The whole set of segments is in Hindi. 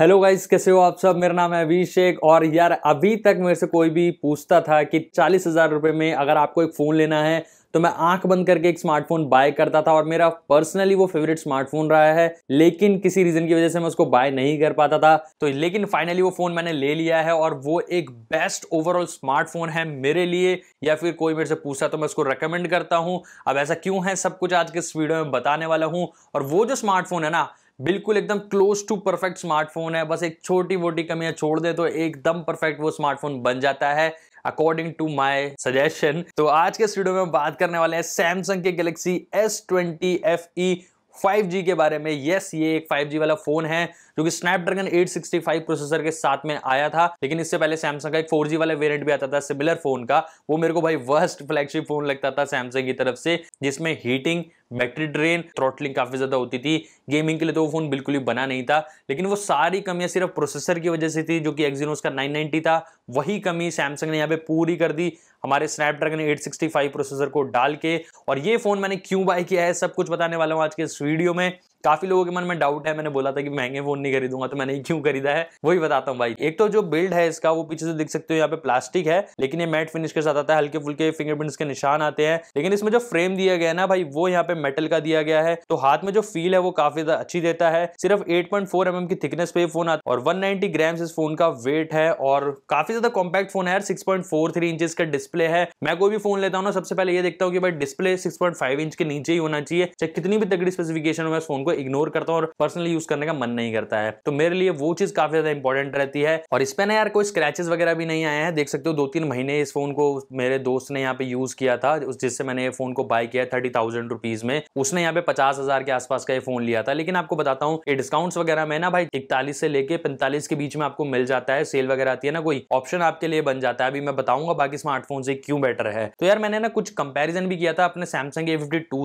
हेलो गाइस कैसे हो आप सब मेरा नाम है अभिषेक और यार अभी तक मेरे से कोई भी पूछता था कि चालीस हज़ार रुपये में अगर आपको एक फ़ोन लेना है तो मैं आंख बंद करके एक स्मार्टफोन बाय करता था और मेरा पर्सनली वो फेवरेट स्मार्टफोन रहा है लेकिन किसी रीजन की वजह से मैं उसको बाय नहीं कर पाता था तो लेकिन फाइनली वो फोन मैंने ले लिया है और वो एक बेस्ट ओवरऑल स्मार्टफोन है मेरे लिए या फिर कोई मेरे से पूछा तो मैं उसको रिकमेंड करता हूँ अब ऐसा क्यों है सब कुछ आज के इस वीडियो में बताने वाला हूँ और वो जो स्मार्टफोन है ना बिल्कुल एकदम क्लोज टू परफेक्ट स्मार्टफोन है बस एक छोटी मोटी कमियां छोड़ दे तो एकदम परफेक्ट वो स्मार्टफोन बन जाता है अकॉर्डिंग टू माई सजेशन तो आज के स्टूडियो में बात करने वाले हैं सैमसंग के Galaxy S twenty F E 5G के बारे में यस ये एक 5G वाला फोन है जो कि स्नैपड्रैगन 865 प्रोसेसर के साथ में आया था लेकिन इससे पहले सैमसंग का एक 4G वाला वेरिएंट भी आता था सिमिलर फोन का वो मेरे को भाई वर्स्ट फ्लैगशिप फोन लगता था सैमसंग की तरफ से जिसमें हीटिंग बैटरी ड्रेन थ्रॉटलिंग काफ़ी ज़्यादा होती थी गेमिंग के लिए तो वो फ़ोन बिल्कुल भी बना नहीं था लेकिन वो सारी कमियाँ सिर्फ प्रोसेसर की वजह से थी जो कि एक्जीनोस का 990 था वही कमी सैमसंग ने यहाँ पे पूरी कर दी हमारे स्नैपड्रैगन 865 प्रोसेसर को डाल के और ये फ़ोन मैंने क्यों बाय किया है सब कुछ बताने वाला हूँ आज के इस वीडियो में काफी लोगों के मन में डाउट है मैंने बोला था कि महंगे फोन नहीं खरीदूंगा तो मैंने क्यों खरीदा है वही बताता हूँ भाई एक तो जो बिल्ड है इसका वो पीछे से देख सकते हो यहाँ पे प्लास्टिक है लेकिन ये मैट फिनिश के साथ आता है हल्के फुल्के फिंगरप्रिंट्स के निशान आते हैं लेकिन इसमें जो फ्रेम दिया गया है ना भाई वो यहाँ पे मेटल का दिया गया है तो हाथ में जो फील है वो काफी अच्छी देता है सिर्फ एट पॉइंट फोर एम की थिकनेस पे फोन आता और वन नाइनटी ग्राम इस फोन का वेट है और काफी ज्यादा कॉम्पैक्ट फोन है यार थ्री इंच का डिस्प्ले है मैं कोई भी फोन लेता हूँ ना सबसे पहले ये देखता हूँ कि भाई display six point five inch के नीचे ही होना चाहिए चाहे कितनी भी तगड़ी स्पेसिफिकेशन हो फोन को इग्नोर करता हूँ और पर्सनली यूज करने का मन नहीं करता है तो मेरे लिए वो चीज काफी ज्यादा इंपॉर्टेंट रहती है और इस पर ना यार कोई स्क्रैचेस वगैरह भी नहीं आए हैं देख सकते हो दो तीन महीने इस फोन को मेरे दोस्त ने यहाँ पे यूज किया था जिससे मैंने ये फोन को बाय किया थर्टी थाउजेंड रुपीज में उसने यहाँ पे पचास हजार के आसपास का ये फोन लिया था लेकिन आपको बताता हूँ ये डिस्काउंट्स वगैरह में ना भाई इकतालीस से लेके पैंतालीस के बीच में आपको मिल जाता है सेल वगैरह आती है ना कोई ऑप्शन आपके लिए बन जाता है अभी मैं बताऊंगा बाकी स्मार्टफोन से क्यों बेटर है तो यार मैंने ना कुछ कंपेरिजन भी किया था अपने सैमसंग ए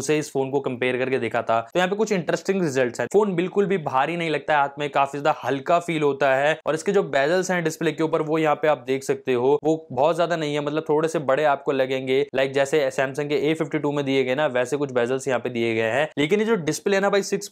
से इस फोन को कंपेयर करके देखा था तो यहाँ पे कुछ इंटरेस्टिंग प्रॉमिसिंग रिजल्ट है फोन बिल्कुल भी भारी नहीं लगता है हाथ में काफी ज्यादा हल्का फील होता है और इसके जो बेजल्स हैं डिस्प्ले के ऊपर वो यहाँ पे आप देख सकते हो वो बहुत ज्यादा नहीं है मतलब थोड़े से बड़े आपको लगेंगे लाइक जैसे सैमसंग के ए में दिए गए ना वैसे कुछ बेजल्स यहाँ पे दिए गए हैं लेकिन ये जो डिस्प्ले है ना भाई सिक्स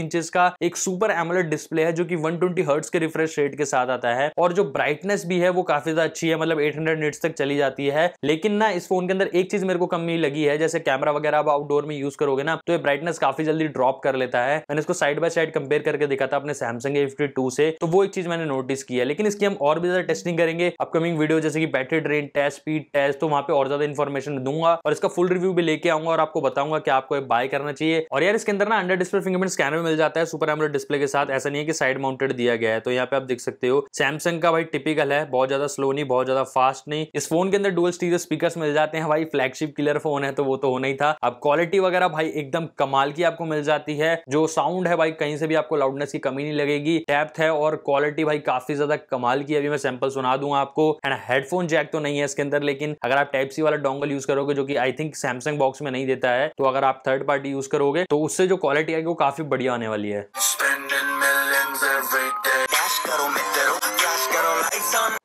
इंचेस का एक सुपर एमोलेट डिस्प्ले है जो कि वन ट्वेंटी के रिफ्रेश रेट के साथ आता है और जो ब्राइटनेस भी है वो काफी ज्यादा अच्छी है मतलब एट हंड्रेड तक चली जाती है लेकिन ना इस फोन के अंदर एक चीज मेरे को कमी लगी है जैसे कैमरा वगैरह आप आउटडोर में यूज करोगे ना तो ये ब्राइटनेस काफी जल्दी ड्रॉप कर लेता देता है मैंने इसको साइड बाय साइड कंपेयर करके देखा था अपने सैमसंग ए फिफ्टी से तो वो एक चीज मैंने नोटिस किया लेकिन इसकी हम और भी ज्यादा टेस्टिंग करेंगे अपकमिंग वीडियो जैसे कि battery drain test speed test तो वहां पे और ज्यादा इन्फॉर्मेशन दूंगा और इसका फुल रिव्यू भी लेके आऊंगा और आपको बताऊंगा कि आपको बाय करना चाहिए और यार इसके अंदर ना अंडर डिस्प्ले फिंगरप्रिंट स्कैनर भी मिल जाता है सुपर एमलेट डिस्प्ले के साथ ऐसा नहीं है कि साइड माउंटेड दिया गया है तो यहाँ पे आप देख सकते हो सैमसंग का भाई टिपिकल है बहुत ज्यादा स्लो नहीं बहुत ज्यादा फास्ट नहीं इस फोन के अंदर डुअल स्टीरियो स्पीकर मिल जाते हैं भाई फ्लैगशिप किलर फोन है तो वो तो होना ही था अब क्वालिटी वगैरह भाई एकदम कमाल की आपको मिल जाती है जो साउंड है भाई कहीं से भी आपको लाउडनेस की कमी नहीं लगेगी डेप्थ है और क्वालिटी भाई काफी ज्यादा कमाल की अभी मैं सैंपल सुना दूंगा आपको एंड हेडफोन जैक तो नहीं है इसके अंदर लेकिन अगर आप टाइप सी वाला डोंगल यूज करोगे जो कि आई थिंक सैमसंग बॉक्स में नहीं देता है तो अगर आप थर्ड पार्टी यूज करोगे तो उससे जो क्वालिटी आएगी वो काफी बढ़िया आने वाली है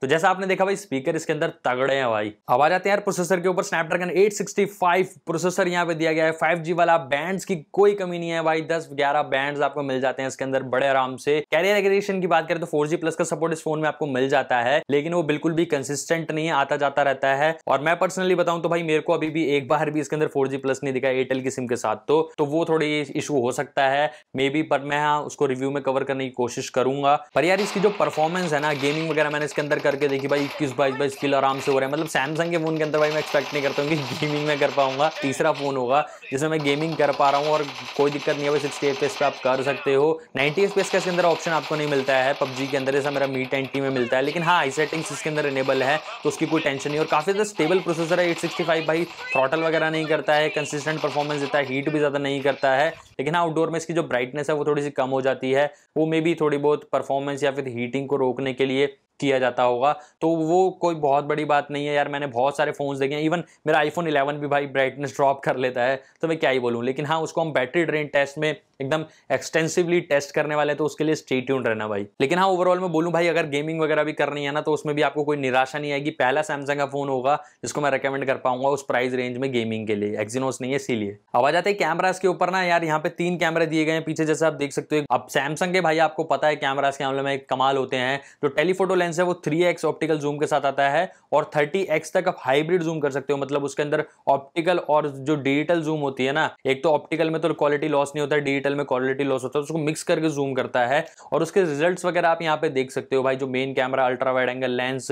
तो जैसा आपने देखा भाई स्पीकर इसके अंदर तगड़े हैं भाई अब आ जाते हैं यार प्रोसेसर के ऊपर स्नैपड्रैगन 865 प्रोसेसर यहाँ पे दिया गया है 5G वाला बैंड्स की कोई कमी नहीं है भाई 10 11 बैंड्स आपको मिल जाते हैं इसके अंदर बड़े आराम से कैरियर एग्रेशन की बात करें तो 4G प्लस का सपोर्ट इस फोन में आपको मिल जाता है लेकिन वो बिल्कुल भी कंसिस्टेंट नहीं है आता जाता रहता है और मैं पर्सनली बताऊं तो भाई मेरे को अभी भी एक बार भी इसके अंदर फोर प्लस नहीं दिखा एयरटेल की सिम के साथ तो, तो वो थोड़ी इशू हो सकता है मे बी पर मैं हाँ, उसको रिव्यू में कवर करने की कोशिश करूंगा पर यार इसकी जो परफॉर्मेंस है ना गेमिंग वगैरह मैंने इसके अंदर कर करके देखी भाई इक्कीस बाईस बाईस किलो आराम से हो रहा है मतलब सैमसंग के फ़ोन के अंदर भाई मैं एक्सपेक्ट नहीं करता हूँ कि गेमिंग में कर पाऊंगा तीसरा फ़ोन होगा जिसमें मैं गेमिंग कर पा रहा हूँ और कोई दिक्कत नहीं है भाई सिक्सटी एफ पे आप कर सकते हो नाइनटी एफ का इसके अंदर ऑप्शन आपको नहीं मिलता है पब्जी के अंदर जैसा मेरा मी टेंटी में मिलता है लेकिन हाँ आई सेटिंग्स इसके अंदर इनेबल है तो उसकी कोई टेंशन नहीं और काफ़ी ज़्यादा स्टेबल प्रोसेसर है एट सिक्सटी फाइव भाई थ्रॉटल वगैरह नहीं करता है कंसिस्टेंट परफॉर्मेंस देता है हीट भी ज़्यादा नहीं करता है लेकिन हाँ आउटडोर में इसकी जो ब्राइटनेस है वो थोड़ी सी कम हो जाती है वो मे भी थोड़ी बहुत परफॉर्मेंस या फिर हीटिंग को रोकने के लिए किया जाता होगा तो वो कोई बहुत बड़ी बात नहीं है यार मैंने बहुत सारे फ़ोन्स देखे हैं इवन मेरा आईफोन 11 भी भाई ब्राइटनेस ड्रॉप कर लेता है तो मैं क्या ही बोलूँ लेकिन हाँ उसको हम बैटरी ड्रेन टेस्ट में एकदम एक्सटेंसिवली टेस्ट करने वाले तो उसके लिए स्टे ट्यून रहना भाई लेकिन हाँ ओवरऑल मैं बोलूँ भाई अगर गेमिंग वगैरह भी करनी है ना तो उसमें भी आपको कोई निराशा नहीं आएगी पहला सैमसंग का फोन होगा जिसको मैं रिकमेंड कर पाऊंगा उस प्राइस रेंज में गेमिंग के लिए एक्जीनोस नहीं है इसीलिए अब आ जाते हैं कैमराज के ऊपर ना यार यहाँ पे तीन कैमरे दिए गए हैं पीछे जैसे आप देख सकते हो अब सैमसंग के भाई आपको पता है कैमराज के मामले में कमाल होते हैं जो टेलीफोटो लेंस है वो थ्री ऑप्टिकल जूम के साथ आता है और थर्टी तक आप हाइब्रिड जूम कर सकते हो मतलब उसके अंदर ऑप्टिकल और जो डिजिटल जूम होती है ना एक तो ऑप्टिकल में तो क्वालिटी लॉस नहीं होता है डिटेल में क्वालिटी लॉस होता है तो उसको मिक्स करके जूम करता है और उसके रिजल्ट्स वगैरह आप यहाँ पे देख सकते हो भाई जो main camera ultra wide angle lens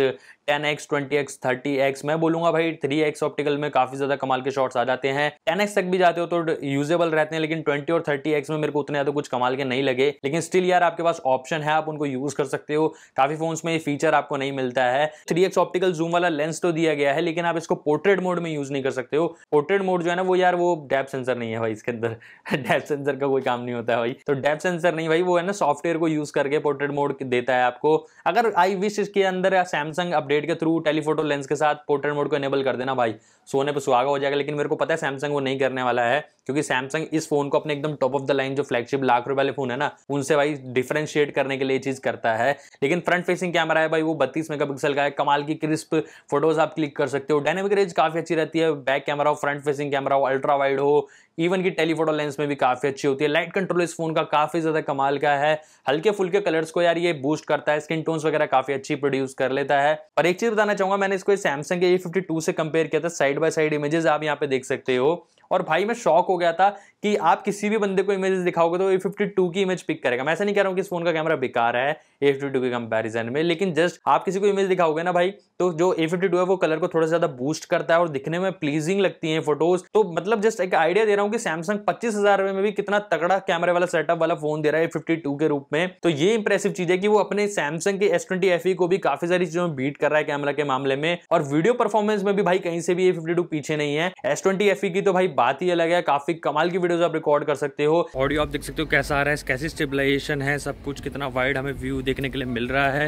10x, 20x, 30x मैं बोलूंगा भाई 3x ऑप्टिकल में काफी ज्यादा कमाल के शॉट्स आ जाते हैं 10x तक भी जाते हो तो यूजेबल रहते हैं लेकिन 20 और 30x में मेरे को उतने ज्यादा कुछ कमाल के नहीं लगे लेकिन स्टिल यार आपके पास ऑप्शन है आप उनको यूज कर सकते हो काफी फोन्स में ये फीचर आपको नहीं मिलता है थ्री ऑप्टिकल जूम वाला लेंस तो दिया गया है लेकिन आप इसको पोर्ट्रेट मोड में यूज नहीं कर सकते हो पोर्ट्रेट मोड जो है ना वो यार वो डेप सेंसर नहीं है भाई इसके अंदर डेप सेंसर का कोई काम नहीं होता है भाई तो डेप सेंसर नहीं भाई वो है ना सॉफ्टवेयर को यूज करके पोर्ट्रेट मोड देता है आपको अगर आई विश इसके अंदर सैमसंग अपडेट के थ्रू टेलीफोटो लेंस के साथ पोर्ट्रेट मोड को एनेबल कर देना भाई सोने पर सुहागा हो जाएगा लेकिन मेरे को पता है सैमसंग वो नहीं करने वाला है क्योंकि सैमसंग इस फोन को अपने एकदम टॉप ऑफ द लाइन जो फ्लैगशिप लाख रुपए वाले फोन है ना उनसे भाई डिफ्रेंशिएट करने के लिए चीज करता है लेकिन फ्रंट फेसिंग कैमरा है भाई वो बत्तीस पिक्सल का है कमाल की क्रिस्प फोटोज आप क्लिक कर सकते हो डायनेमिक रेंज काफी अच्छी रहती है बैक कैमरा हो फ्रंट फेसिंग कैमरा हो अल्ट्रा वाइड हो इवन की टेलीफोटो लेंस में भी काफी अच्छी होती है लाइट कंट्रोल इस फोन का काफी ज्यादा कमाल का है हल्के फुल्के कलर्स को यार ये बूस्ट करता है स्किन टोन्स वगैरह काफी अच्छी प्रोड्यूस कर लेता है पर एक चीज बताना चाहूंगा मैंने इसको सैमसंग के ए से कंपेयर किया था side side by side images आप यहाँ पे देख सकते हो और भाई मैं शॉक हो गया था कि आप किसी भी बंदे को इमेजेस दिखाओगे तो ए फिफ्टी टू की इमेज पिक करेगा मैं ऐसा नहीं कह रहा हूँ कि इस फोन का कैमरा बेकार है ए फिफ्टी टू के कंपेरिजन में लेकिन जस्ट आप किसी को इमेज दिखाओगे ना भाई तो जो ए फिफ्टी टू है वो कलर को थोड़ा ज़्यादा बूस्ट करता है और दिखने में प्लीजिंग लगती है फोटोज तो मतलब जस्ट एक आइडिया दे रहा हूँ कि सैमसंग पच्चीस हजार में भी कितना तगड़ा कैमरे वाला सेटअप वाला फोन दे रहा है फिफ्टी टू के रूप में तो ये इंप्रेसिव चीज है कि वो अपने सैमसंग के एस ट्वेंटी एफ को भी काफी सारी चीजों में बीट कर रहा है कैमरा के मामले में और वीडियो परफॉर्मेंस में भी भाई कहीं से भी ए फिफ्टी टू पीछे नहीं है एस ट्वेंटी एफ की तो भाई बात ही अलग है काफी कमाल की वीडियोस आप रिकॉर्ड कर सकते हो ऑडियो आप देख सकते हो कैसा आ रहा है कैसी स्टेबलाइजेशन है सब कुछ कितना वाइड हमें व्यू देखने के लिए मिल रहा है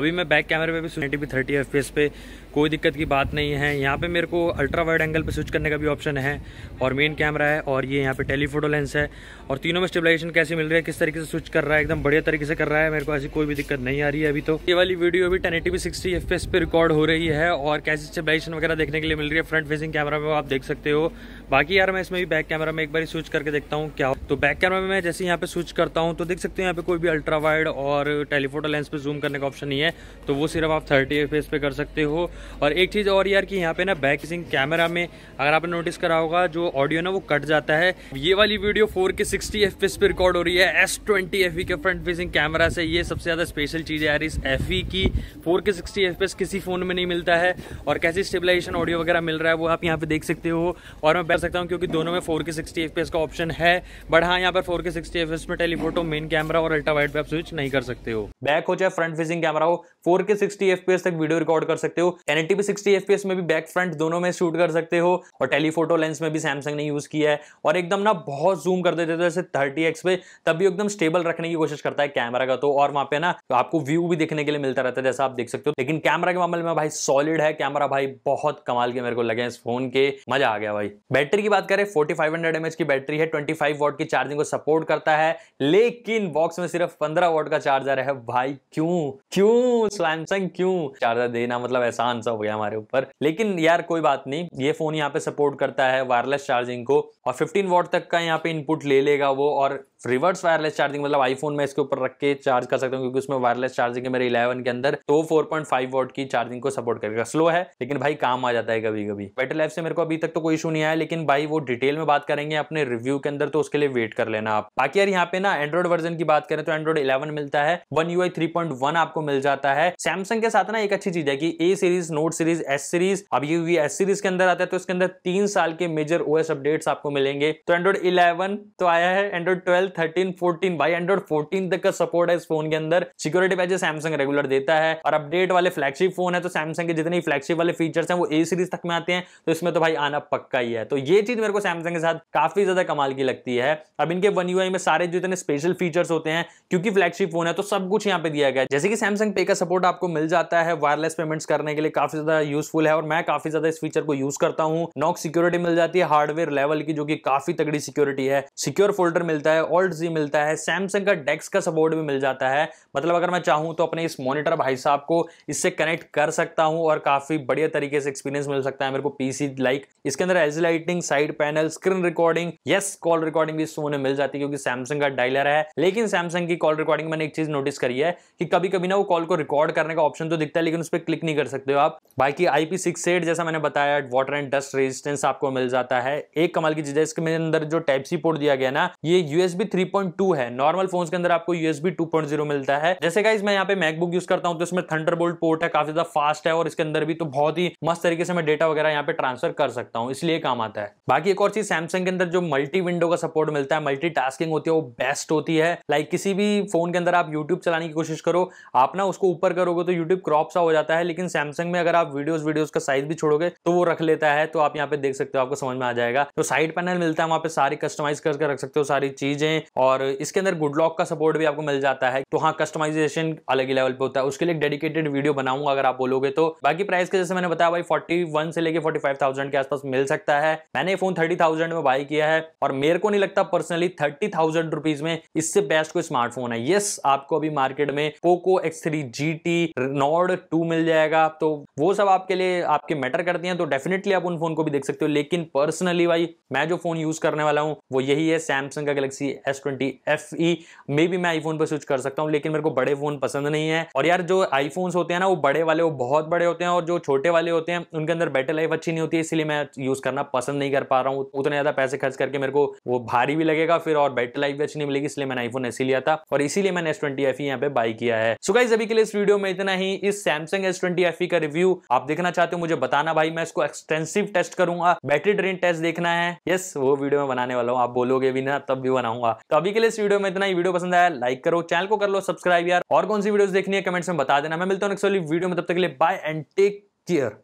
अभी मैं बैक कैमरे पे भी सुन भी थर्टी एफ पे कोई दिक्कत की बात नहीं है यहाँ पे मेरे को अल्ट्रा वाइड एंगल पे स्विच करने का भी ऑप्शन है और मेन कैमरा है और ये यहाँ पे टेलीफोटो लेंस है और तीनों में स्टेबलाइजेशन कैसी मिल रही है किस तरीके से स्विच कर रहा है एकदम बढ़िया तरीके से कर रहा है मेरे को ऐसी कोई भी दिक्कत नहीं आ रही है अभी तो ये वाली वीडियो भी टेन एटी सिक्सटी एफ पे रिकॉर्ड हो रही है और कैसी स्टेबलाइजेशन वगैरह देखने के लिए मिल रही है फ्रंट फेसिंग कैमरा में आप देख सकते हो बाकी यार मैं इसमें भी बैक कैमरा में एक बार स्विच करके देखता हूँ क्या तो बैक कैमरा में मैं जैसे यहाँ पे स्विच करता हूँ तो देख सकते हो यहाँ पे कोई भी अल्ट्रा वाइड और टेलीफोटो लेंस पे जूम करने का ऑप्शन नहीं है तो वो सिर्फ आप थर्टी एफ पे कर सकते हो और एक चीज़ और यार कि यहाँ पे ना बैक सिंग कैमरा में अगर आपने नोटिस करा होगा जो ऑडियो ना वो कट जाता है ये वाली video four K sixty F पे रिकॉर्ड हो रही है एस ट्वेंटी के फ्रंट फेसिंग कैमरा से ये सबसे ज़्यादा स्पेशल चीज़ है यार इस एफ की फोर के सिक्सटी एफ किसी फ़ोन में नहीं मिलता है और कैसी स्टेबलाइजेशन ऑडियो वगैरह मिल रहा है वो आप यहाँ पे देख सकते हो और मैं बैठ सकता लेता हूँ क्योंकि दोनों में फोर के सिक्सटी एफ का ऑप्शन है बट हाँ यहाँ पर फोर के सिक्सटी एफ में टेलीफोटो मेन कैमरा और अल्ट्रा वाइड पे आप स्विच नहीं कर सकते हो बैक हो चाहे फ्रंट फेसिंग कैमरा हो फोर के सिक्सटी एफ तक वीडियो रिकॉर्ड कर सकते हो N eighty P sixty F में भी बैक फ्रंट दोनों में शूट कर सकते हो और टेलीफोटो लेंस में भी सैमसंग ने यूज किया है और एकदम ना बहुत जूम कर देते थे जैसे थर्टी एक्स पे तब भी एकदम स्टेबल रखने की कोशिश करता है कैमरा का तो और वहाँ पे ना आपको व्यू भी देखने के लिए मिलता रहता है जैसा आप देख सकते हो लेकिन कैमरा के मामले में भाई सॉलिड है कैमरा भाई बहुत कमाल के मेरे को लगे इस फोन के मजा आ गया भाई बैटरी की बात करें 4500 mAh की बैटरी है 25 वॉट की चार्जिंग को सपोर्ट करता है लेकिन बॉक्स में सिर्फ 15 वॉट का चार्जर है भाई क्यों क्यों सैमसंग क्यों चार्जर देना मतलब एहसान सा हो गया हमारे ऊपर लेकिन यार कोई बात नहीं ये फोन यहाँ पे सपोर्ट करता है वायरलेस चार्जिंग को और फिफ्टीन वॉट तक का यहाँ पे इनपुट ले लेगा वो और रिवर्स वायरलेस चार्जिंग मतलब आईफोन में इसके ऊपर रख के चार्ज कर सकता हूँ क्योंकि उसमें वायरलेस चार्जिंग है मेरे इलेवन के अंदर तो फोर पॉइंट फाइव वोट की चार्जिंग को सपोर्ट करेगा स्लो है लेकिन भाई काम आ जाता है कभी कभी बैटरी लाइफ से मेरे को अभी तक तो कोई इशू नहीं आया लेकिन भाई वो डिटेल में बात करेंगे अपने रिव्यू के अंदर तो उसके लिए वेट कर लेना आप बाकी यार यहाँ पे ना एंड्रॉइड वर्जन की बात करें तो एंड्रॉइड इलेवन मिलता है वन यू आपको मिल जाता है सैमसंग के साथ ना एक अच्छी चीज है की A series note series S series अभी ये एस सीरीज के अंदर आता है तो इसके अंदर तीन साल के मेजर ओ अपडेट्स आपको मिलेंगे तो एंड्रॉइड इलेवन तो आया है Android twelve twelve thirteen fourteen भाई एंड्रॉइड फोर्टीन तक का सपोर्ट है इस फोन के अंदर सिक्योरिटी पैचेस सैमसंग रेगुलर देता है और अपडेट वाले फ्लैगशिप फोन है तो सैमसंग के जितने फ्लैगशिप वाले फीचर्स हैं वो ए सीरीज तक में आते हैं तो इसमें तो भाई आना पक्का ही है तो ये चीज मेरे को सैमसंग के साथ काफी ज्यादा कमाल की लगती है अब इनके वन यू में सारे जो इतने स्पेशल फीचर्स होते हैं क्योंकि फ्लैगशिप फोन है तो सब कुछ यहाँ पे दिया गया है जैसे कि सैमसंग पे का सपोर्ट आपको मिल जाता है वायरलेस पेमेंट्स करने के लिए काफी ज्यादा यूजफुल है और मैं काफी ज्यादा इस फीचर को यूज करता हूँ नॉक सिक्योरिटी मिल जाती है हार्डवेयर लेवल की जो कि काफी तगड़ी सिक्योरिटी है सिक्योर फोल्डर मिलता है ऑल्ट जी मिलता है सैमसंग का डेक्स का सपोर्ट भी मिल जाता है मतलब अगर मैं चाहूँ तो अपने इस मॉनिटर भाई साहब को इससे कनेक्ट कर सकता हूँ और काफ़ी बढ़िया तरीके से एक्सपीरियंस मिल सकता है मेरे को पीसी लाइक इसके अंदर LG lighting side panel screen recording yes call recording भी इस मिल जाती है क्योंकि सैमसंग का डायलर है लेकिन सैमसंग की कॉल रिकॉर्डिंग मैंने एक चीज़ नोटिस करी है कि कभी कभी ना वो कॉल को रिकॉर्ड करने का ऑप्शन तो दिखता है लेकिन उस पर क्लिक नहीं कर सकते हो आप बाकी आई पी सिक्स एट जैसा मैंने बताया वाटर एंड डस्ट रेजिस्टेंस आपको मिल जाता है एक कमाल की चीज़ है इसके अंदर जो टाइप सी पोर्ट दिया गया ना ये यूएसबी थ्री है नॉर्मल फोन के अंदर आपको यूएसबी टू मिलता है जैसे गाइज मैं यहाँ पे मैकबुक यूज करता हूँ तो इसमें थंडर पोर्ट है काफी ज्यादा फास्ट है और इसके अंदर भी तो बहुत ही मस्त तरीके से मैं डेटा वगैरह यहाँ पे ट्रांसफर कर सकता हूँ इसलिए काम आता है बाकी एक और चीज सैमसंग के अंदर जो मल्टी विंडो का सपोर्ट मिलता है मल्टी होती है वो बेस्ट होती है लाइक किसी भी फोन के अंदर आप यूट्यूब चलाने की कोशिश करो आप ना उसको ऊपर करोगे तो यूट्यूब क्रॉप सा हो जाता है लेकिन सैमसंग में अगर आप वीडियोस वीडियोस का साइज भी छोड़ोगे तो वो रख लेता है तो आप यहाँ पे देख सकते हो आपको समझ में आ जाएगा तो साइड पैनल मिलता है वहाँ पे सारी कस्टमाइज करके रख सकते हो सारी चीजें में और इसके अंदर गुड लॉक का सपोर्ट भी आपको मिल जाता है तो हाँ कस्टमाइजेशन अलग ही लेवल पे होता है उसके लिए डेडिकेटेड वीडियो बनाऊंगा अगर आप बोलोगे तो बाकी प्राइस के जैसे मैंने बताया भाई फोर्टी से लेकर फोर्टी के आसपास मिल सकता है मैंने फोन थर्टी में बाई किया है और मेरे को नहीं लगता पर्सनली थर्टी थाउजेंड में इससे बेस्ट कोई स्मार्टफोन है यस आपको अभी मार्केट में Poco X three G T Nord two मिल जाएगा तो वो सब आपके लिए आपके मैटर करती हैं तो डेफिनेटली आप उन फोन को भी देख सकते हो लेकिन पर्सनली भाई मैं जो फोन यूज करने वाला हूं वो यही है सैमसंग का Galaxy S twenty F E मे भी मैं आईफोन पर स्विच कर सकता हूँ लेकिन मेरे को बड़े फ़ोन पसंद नहीं है और यार जो आईफोन्स होते हैं ना वो बड़े वाले वो बहुत बड़े होते हैं और जो छोटे वाले होते हैं उनके अंदर बैटरी लाइफ अच्छी नहीं होती है इसलिए मैं यूज़ करना पसंद नहीं कर पा रहा हूँ उतने ज़्यादा पैसे खर्च करके मेरे को वो भारी भी लगेगा फिर और बैटरी लाइफ भी अच्छी नहीं मिलेगी इसलिए मैंने आईफोन ऐसे लिया था और इसीलिए मैंने एस ट्वेंटी एफ ई यहाँ पे बाई किया है सो गाइज अभी के लिए इस वीडियो में इतना ही इस Samsung S twenty F E का रिव्यू आप देखना चाहते हो मुझे बताना भाई मैं इसको एक्सटेंसिव टेस्ट करूंगा बैटरी ड्रेन टेस्ट देखना है यस वो वीडियो में बनाने वाला हूँ आप बोलोगे भी ना तब भी बनाऊंगा तो अभी के लिए इस वीडियो में इतना ही वीडियो पसंद आया लाइक करो चैनल को कर लो सब्सक्राइब यार और कौन सी वीडियो देखनी है कमेंट्स में बता देना मैं मिलता हूं नेक्स्ट वाली वीडियो में तब तक के लिए बाय एंड टेक केयर